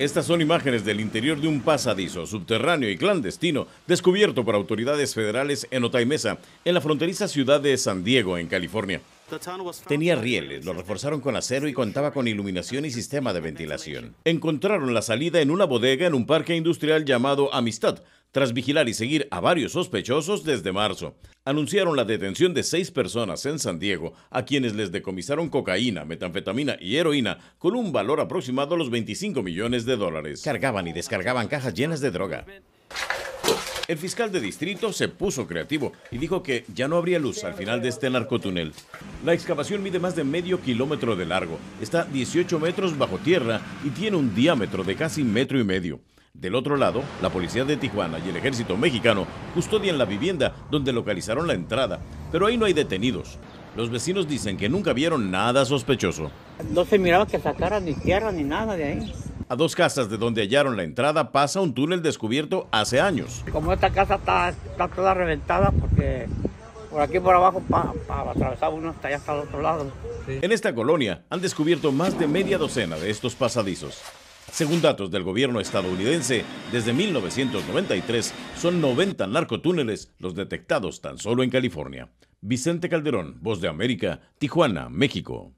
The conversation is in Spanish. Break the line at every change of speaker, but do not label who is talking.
Estas son imágenes del interior de un pasadizo subterráneo y clandestino descubierto por autoridades federales en Otaimesa, en la fronteriza ciudad de San Diego, en California. Tenía rieles, lo reforzaron con acero y contaba con iluminación y sistema de ventilación. Encontraron la salida en una bodega en un parque industrial llamado Amistad, tras vigilar y seguir a varios sospechosos desde marzo. Anunciaron la detención de seis personas en San Diego, a quienes les decomisaron cocaína, metanfetamina y heroína, con un valor aproximado a los 25 millones de dólares. Cargaban y descargaban cajas llenas de droga. El fiscal de distrito se puso creativo y dijo que ya no habría luz al final de este narcotúnel. La excavación mide más de medio kilómetro de largo, está 18 metros bajo tierra y tiene un diámetro de casi metro y medio. Del otro lado, la policía de Tijuana y el ejército mexicano custodian la vivienda donde localizaron la entrada, pero ahí no hay detenidos. Los vecinos dicen que nunca vieron nada sospechoso.
No se miraba que sacaran ni tierra ni nada de ahí.
A dos casas de donde hallaron la entrada pasa un túnel descubierto hace años.
Como
esta casa está, toda reventada porque por aquí por abajo para atravesar uno está allá hasta el otro lado.
En esta colonia han descubierto más de media docena de estos pasadizos. Según datos del gobierno estadounidense, desde 1993 son 90 narcotúneles los detectados tan solo en California. Vicente Calderón, Voz de
América, Tijuana, México.